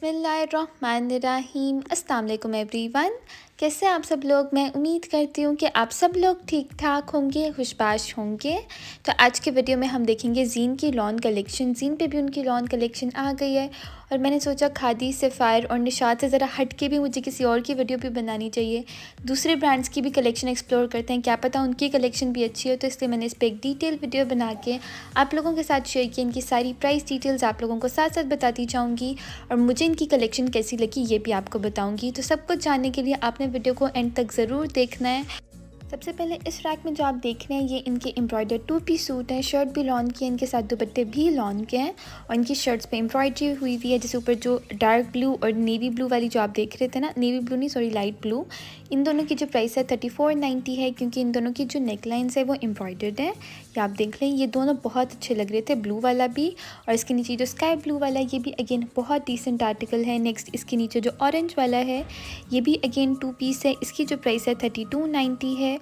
बिसमीम अल्लाम every one कैसे आप सब लोग मैं उम्मीद करती हूँ कि आप सब लोग ठीक ठाक होंगे खुशबाश होंगे तो आज के वीडियो में हम देखेंगे जीन की लॉन कलेक्शन जीन पे भी उनकी लॉन कलेक्शन आ गई है और मैंने सोचा खादी से फायर और निशात से ज़रा हट के भी मुझे किसी और की वीडियो भी बनानी चाहिए दूसरे ब्रांड्स की भी कलेक्शन एक्सप्लोर करते हैं क्या पता उनकी कलेक्शन भी अच्छी हो तो इसलिए मैंने इस पर एक डिटेल वीडियो बना के आप लोगों के साथ शेयर की इनकी सारी प्राइस डिटेल्स आप लोगों को साथ साथ बताती जाऊँगी और मुझे इनकी कलेक्शन कैसी लगी ये भी आपको बताऊँगी तो सब कुछ जानने के लिए आपने वीडियो को एंड तक ज़रूर देखना है सबसे पहले इस रैक में जो आप देख रहे हैं ये इनके एम्ब्रॉयडर टू पीस सूट हैं शर्ट भी लॉन् के हैं इनके साथ दुपट्टे भी लॉन् के हैं और इनकी शर्ट्स पे एम्ब्रॉयडरी हुई हुई है जिस ऊपर जो डार्क ब्लू और नेवी ब्लू वाली जो आप देख रहे थे ना नेवी ब्लू नहीं सॉरी लाइट ब्लू इन दोनों की जो प्राइस है थर्टी फोर नाइन्टी है क्योंकि इन दोनों की जो नेकलाइंस है वो एम्ब्रॉयडर्ड है ये आप देख लें ये दोनों बहुत अच्छे लग रहे थे ब्लू वाला भी और इसके नीचे जो स्काई ब्लू वाला ये भी अगेन बहुत डिसेंट आर्टिकल है नेक्स्ट इसके नीचे जो ऑरेंज वाला है ये भी अगेन टू पीस है इसकी जो प्राइस है थर्टी टू नाइन्टी है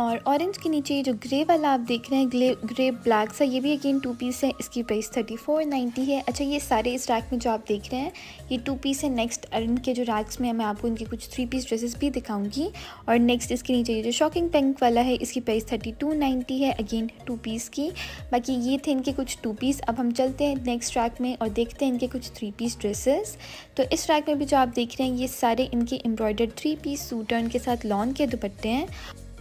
और ऑरेंज के नीचे ये जो ग्रे वाला आप देख रहे हैं ग्रे ग्रे ब्लैक सा ये भी अगेन टू पीस है इसकी प्राइस थर्टी फोर नाइन्टी है अच्छा ये सारे इस रैक में जो आप देख रहे हैं ये टू पीस है नेक्स्ट के जो रैक्स में मैं आपको इनके कुछ थ्री पीस ड्रेसेस भी दिखाऊंगी और नेक्स्ट इसके नीचे ये जो शॉकिंग पिंक वाला है इसकी प्राइस थर्टी टू नाइन्टी है अगेन टू पीस की बाकी ये थे इनके कुछ टू पीस अब हम चलते हैं नेक्स्ट रैक में और देखते हैं इनके कुछ थ्री पीस ड्रेसेस तो इस रैक में भी जो आप देख रहे हैं ये सारे इनके एम्ब्रॉयडर थ्री पीस सूट और इनके साथ लॉन्ग के दुपट्टे हैं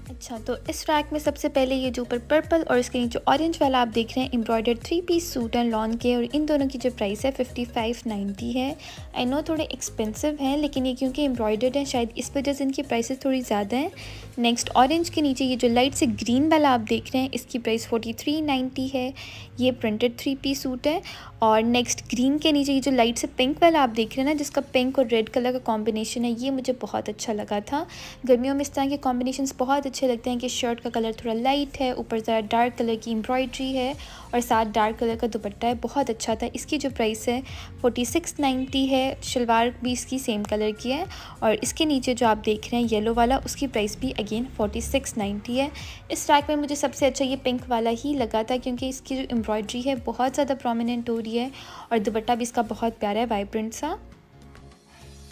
अच्छा तो इस रैक में सबसे पहले ये जो ऊपर पर्पल और इसके नीचे ऑरेंज वाला आप देख रहे हैं embroidered three piece suit and lawn के और इन दोनों की जो प्राइस है फिफ्टी फाइव नाइन्टी है आई नो थोड़े एक्सपेंसिव हैं लेकिन ये क्योंकि एम्ब्रॉयडर्ड हैं शायद इस वजह से इनकी प्राइसेस थोड़ी ज़्यादा हैं नेक्स्ट ऑरेंज के नीचे ये जो लाइट से ग्रीन वाला आप देख रहे हैं इसकी प्राइस फोर्टी थ्री नाइन्टी है ये प्रिंटेड थ्री पीस सूट है और नेक्स्ट ग्रीन के नीचे ये जो लाइट से पिंक वाला आप देख रहे हैं ना जिसका पिंक और रेड कलर का कॉम्बिनेशन है ये मुझे बहुत अच्छा लगा था गर्मियों में इस तरह के कॉम्बिनेशन बहुत अच्छे लगते हैं कि शर्ट का कलर थोड़ा लाइट है ऊपर ज़रा डार्क कलर की एम्ब्रॉयड्री है और साथ डार्क कलर का दुपट्टा है बहुत अच्छा था इसकी जो प्राइस है फोर्टी सिक्स नाइन्टी है शलवार भी इसकी सेम कलर की है और इसके नीचे जो आप देख रहे हैं येलो वाला उसकी प्राइस भी अगेन फोर्टी सिक्स नाइन्टी है इस ट्रैक में मुझे सबसे अच्छा ये पिंक वाला ही लगा था क्योंकि इसकी जो एम्ब्रॉयड्री है बहुत ज़्यादा प्रोमिनेंट हो रही है और दुपट्टा भी इसका बहुत प्यारा है वाइब्रेंट सा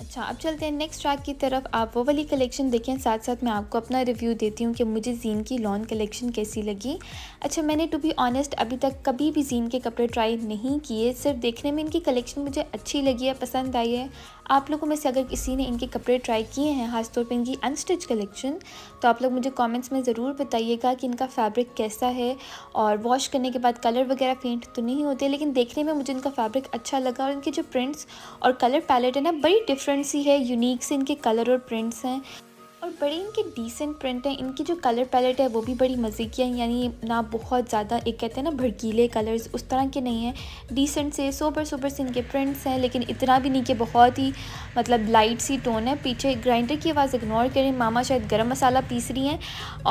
अच्छा अब चलते हैं नेक्स्ट ट्रैक की तरफ आप वो वाली कलेक्शन देखें साथ साथ मैं आपको अपना रिव्यू देती हूँ कि मुझे जीन की लॉन कलेक्शन कैसी लगी अच्छा मैंने टू बी ऑनेस्ट अभी तक कभी भी जीन के कपड़े ट्राई नहीं किए सिर्फ देखने में इनकी कलेक्शन मुझे अच्छी लगी है पसंद आई है आप लोगों में से अगर किसी ने इनके कपड़े ट्राई किए हैं खासतौर पर इनकी अनस्टिच कलेक्शन तो आप लोग मुझे कमेंट्स में ज़रूर बताइएगा कि इनका फैब्रिक कैसा है और वॉश करने के बाद कलर वगैरह फेंट तो नहीं होते लेकिन देखने में मुझे इनका फैब्रिक अच्छा लगा और इनके जो प्रिंट्स और कलर पैलेट है ना बड़ी डिफरेंट सी है यूनिक से इनके कलर और प्रिंट्स हैं और बड़े इनके डिसेंट प्रिंट हैं इनकी जो कलर पैलेट है वो भी बड़ी मज़े की है यानी ना बहुत ज़्यादा एक कहते हैं ना भड़कीले कलर्स उस तरह के नहीं हैं डिसेंट से सोबर सोबर से इनके प्रिंट्स हैं लेकिन इतना भी नहीं कि बहुत ही मतलब लाइट सी टोन है पीछे ग्राइंडर की आवाज़ इग्नोर करें मामा शायद गर्म मसाला पीस रही हैं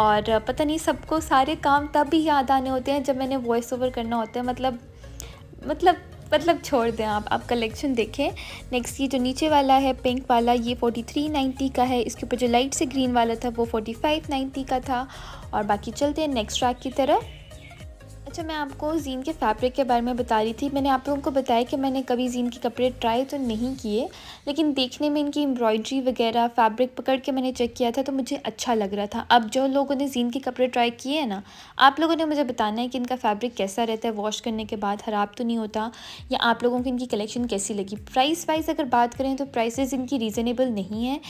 और पता नहीं सबको सारे काम तब ही याद आने होते हैं जब मैंने वॉइस ओवर करना होता है मतलब मतलब मतलब छोड़ दें आप आप कलेक्शन देखें नेक्स्ट ये जो नीचे वाला है पिंक वाला ये 4390 का है इसके ऊपर जो लाइट से ग्रीन वाला था वो 4590 का था और बाकी चलते हैं नेक्स्ट ट्रैक की तरफ अच्छा मैं आपको जीन के फैब्रिक के बारे में बता रही थी मैंने आप लोगों को बताया कि मैंने कभी जीन के कपड़े ट्राई तो नहीं किए लेकिन देखने में इनकी एम्ब्रॉयड्री वगैरह फैब्रिक पकड़ के मैंने चेक किया था तो मुझे अच्छा लग रहा था अब जो लोगों ने जीन के कपड़े ट्राई किए हैं ना आप लोगों ने मुझे बताना है कि इनका फैब्रिक कैसा रहता है वॉश करने के बाद ख़राब तो नहीं होता या आप लोगों को इनकी कलेक्शन कैसी लगी प्राइस वाइज अगर बात करें तो प्राइसेज इनकी रीज़नेबल नहीं है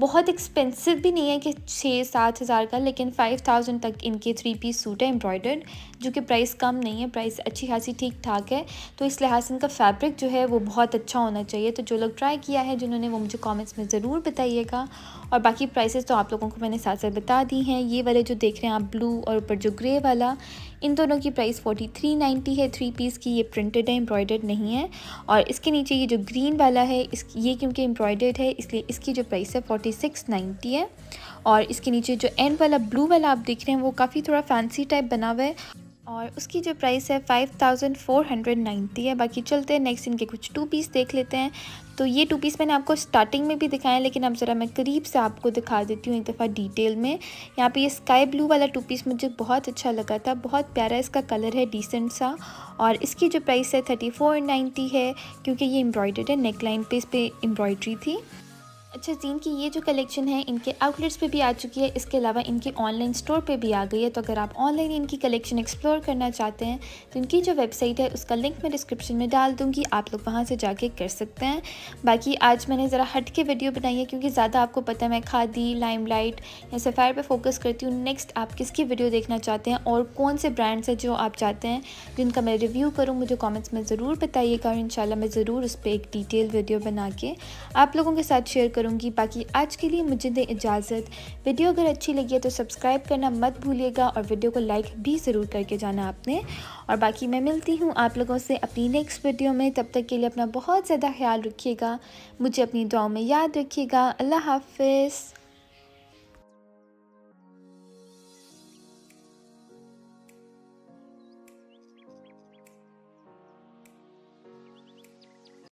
बहुत एक्सपेंसिव भी नहीं है कि छः सात हज़ार का लेकिन फाइव थाउजेंड तक इनके थ्री पीस सूट है एम्ब्रॉयडर्ड जो कि प्राइस कम नहीं है प्राइस अच्छी खासी ठीक ठाक है तो इस लिहाज से इनका फैब्रिक जो है वो बहुत अच्छा होना चाहिए तो जो लोग ट्राई किया है जिन्होंने वो मुझे कॉमेंट्स में ज़रूर बताइएगा और बाकी प्राइसेस तो आप लोगों को मैंने साथ साथ बता दी हैं ये वाले जो देख रहे हैं आप ब्लू और ऊपर जो ग्रे वाला इन दोनों की प्राइस फोर्टी थ्री नाइन्टी है थ्री पीस की ये प्रिंटेड है एम्ब्रॉयडर्ड नहीं है और इसके नीचे ये जो ग्रीन वाला है इस ये क्योंकि एम्ब्रॉयडर्ड है इसलिए इसकी जो प्राइस है फोर्टी फोर्टी सिक्स नाइन्टी है और इसके नीचे जो एंड वाला ब्लू वाला आप देख रहे हैं वो काफ़ी थोड़ा फैंसी टाइप बना हुआ है और उसकी जो प्राइस है five thousand four hundred ninety है बाकी चलते हैं नेक्स्ट इनके कुछ टू पीस देख लेते हैं तो ये टू पीस मैंने आपको स्टार्टिंग में भी दिखाया लेकिन अब ज़रा मैं करीब से आपको दिखा देती हूँ एक दफ़ा डिटेल में यहाँ पे ये स्काई ब्लू वाला टू पीस मुझे बहुत अच्छा लगा था बहुत प्यारा इसका कलर है डिसेंट सा और इसकी जो प्राइस है थर्टी फोर नाइन्टी है क्योंकि ये एम्ब्रॉयडर्ड है नेक लाइन पे इस पर एम्ब्रॉयड्री थी अच्छा जीन की ये जो कलेक्शन है इनके आउटलेट्स पे भी आ चुकी है इसके अलावा इनके ऑनलाइन स्टोर पे भी आ गई है तो अगर आप ऑनलाइन इनकी कलेक्शन एक्सप्लोर करना चाहते हैं तो इनकी जो वेबसाइट है उसका लिंक मैं डिस्क्रिप्शन में डाल दूँगी आप लोग वहाँ से जाके कर सकते हैं बाकी आज मैंने ज़रा हट के वीडियो बनाई है क्योंकि ज़्यादा आपको पता है मैं खादी लाइम या सफ़ायर पर फोकस करती हूँ नेक्स्ट आप किसकी वीडियो देखना चाहते हैं और कौन से ब्रांड्स हैं जो आप चाहते हैं जिनका मैं रिव्यू करूँ मुझे कॉमेंट्स में ज़रूर बताइएगा और इन मैं ज़रूर उस पर एक डिटेल वीडियो बना के आप लोगों के साथ शेयर करूँगी बाकी आज के लिए मुझे दें इजाज़त वीडियो अगर अच्छी लगी है तो सब्सक्राइब करना मत भूलिएगा और वीडियो को लाइक भी ज़रूर करके जाना आपने और बाकी मैं मिलती हूँ आप लोगों से अपनी नेक्स्ट वीडियो में तब तक के लिए अपना बहुत ज़्यादा ख्याल रखिएगा मुझे अपनी दुआओं में याद रखिएगा अल्लाह हाफिज़